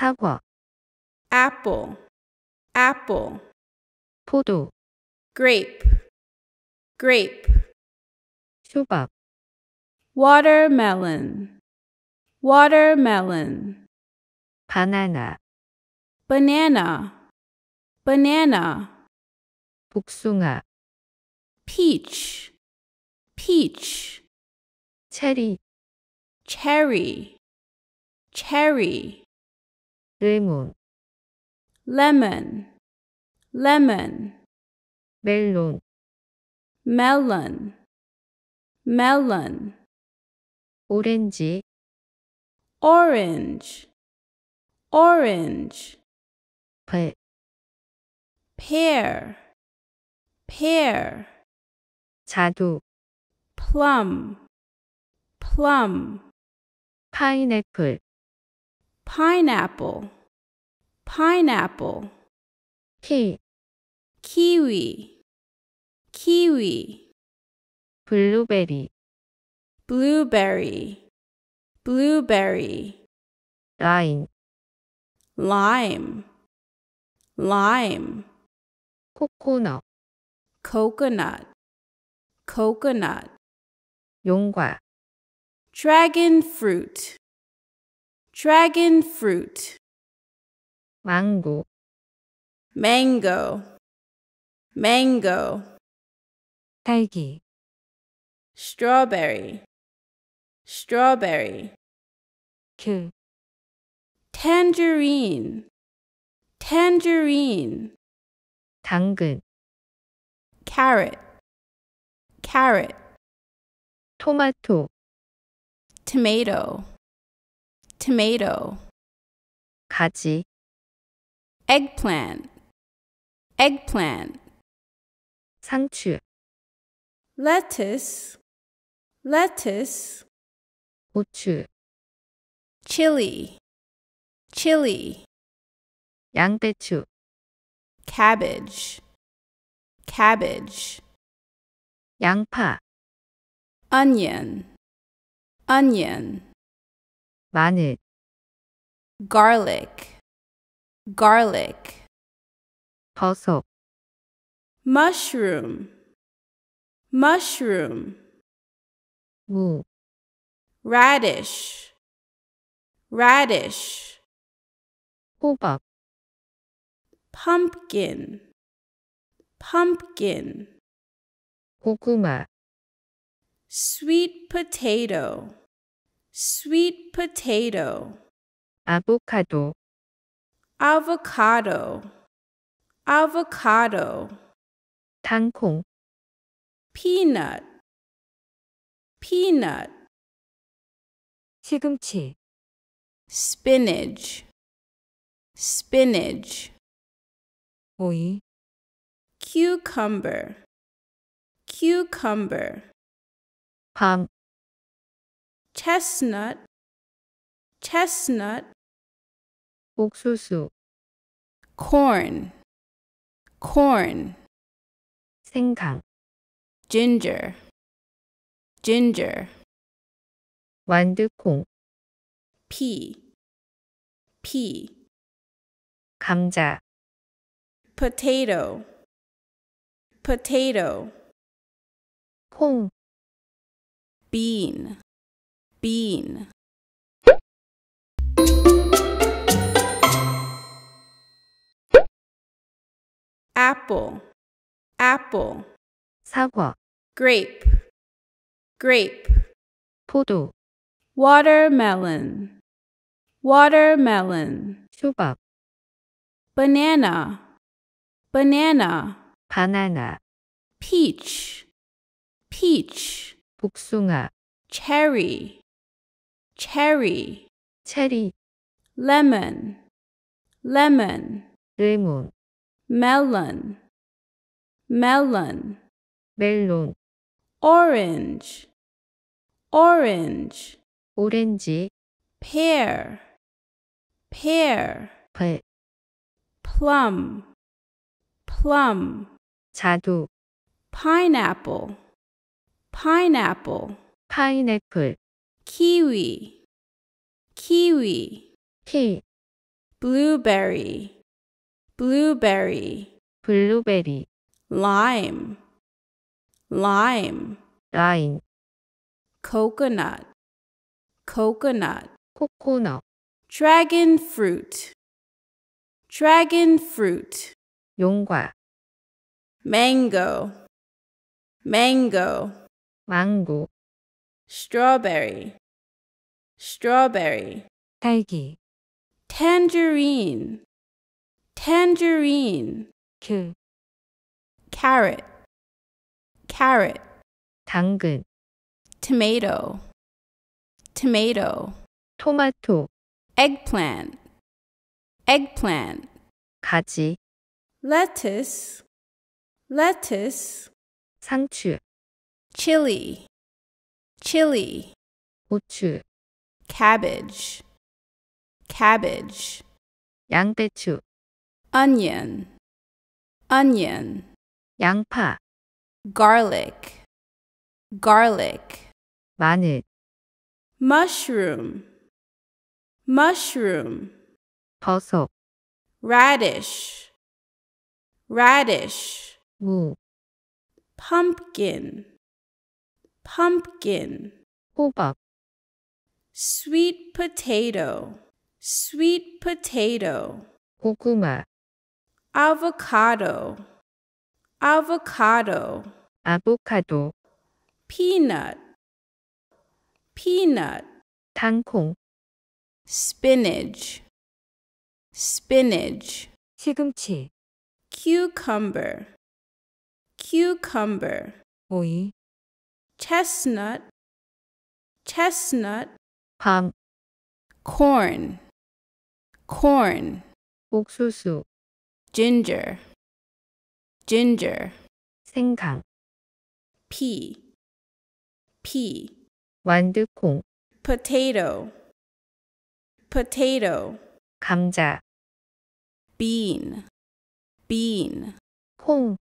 사과 apple apple 포도 grape grape 초밥 watermelon watermelon banana banana banana 복숭아 peach peach 체리 cherry cherry 레몬 lemon lemon 멜론 melon melon 오렌지 orange orange 배 pear pear 자두 plum plum 파인애플 pineapple, pineapple. ki, kiwi, kiwi. blueberry, blueberry, blueberry. lime, lime, lime. coconut, coconut, coconut. 용과, dragon fruit, Dragon fruit. Mango. Mango. Mango. 딸기. Strawberry. Strawberry. 귤. Tangerine. Tangerine. 당근. Carrot. Carrot. 토마토. Tomato tomato 가지 eggplant eggplant 상추 lettuce lettuce 고추 chili chili 양배추 cabbage cabbage 양파 onion onion 마늘 garlic garlic 버섯 mushroom mushroom 무 radish radish 호박 pumpkin pumpkin 고구마 sweet potato sweet potato, avocado, avocado, avocado, 당콩, peanut, peanut, 시금치, spinach, spinach, 오이, cucumber, cucumber, 방, chestnut chestnut 옥수수 corn corn 생강 ginger ginger 완두콩 pea pea 감자 potato potato 콩 bean bean apple apple 사과 grape grape 포도 watermelon watermelon 수박 banana banana 바나나. peach peach 복숭아 cherry cherry, cherry, lemon, lemon, 레몬, melon, melon, 멜론, orange, orange, 오렌지, pear, pear, 배, plum, plum, 자두, pineapple, pineapple, 파인애플, kiwi, kiwi, ki, blueberry, blueberry, blueberry, lime, lime, lime, coconut, coconut, coconut, dragon fruit, dragon fruit, 용과, mango, mango, 망고, strawberry, strawberry, 딸기, tangerine, tangerine, 귤, carrot, carrot, 당근, tomato, tomato, 토마토, eggplant, eggplant, 가지, lettuce, lettuce, 상추, chili, chili, 고추, cabbage, cabbage. 양배추, onion, onion. 양파, garlic, garlic. 마늘, mushroom, mushroom. 버섯, radish, radish. 무, pumpkin, pumpkin. 호박, sweet potato, sweet potato. 고구마 avocado, avocado. 아보카도 peanut, peanut. 당콩 spinach, spinach. 시금치 cucumber, cucumber. 오이 chestnut, chestnut. 밤 corn corn 옥수수 ginger ginger 생강 pea pea 완두콩 potato potato 감자 bean bean 콩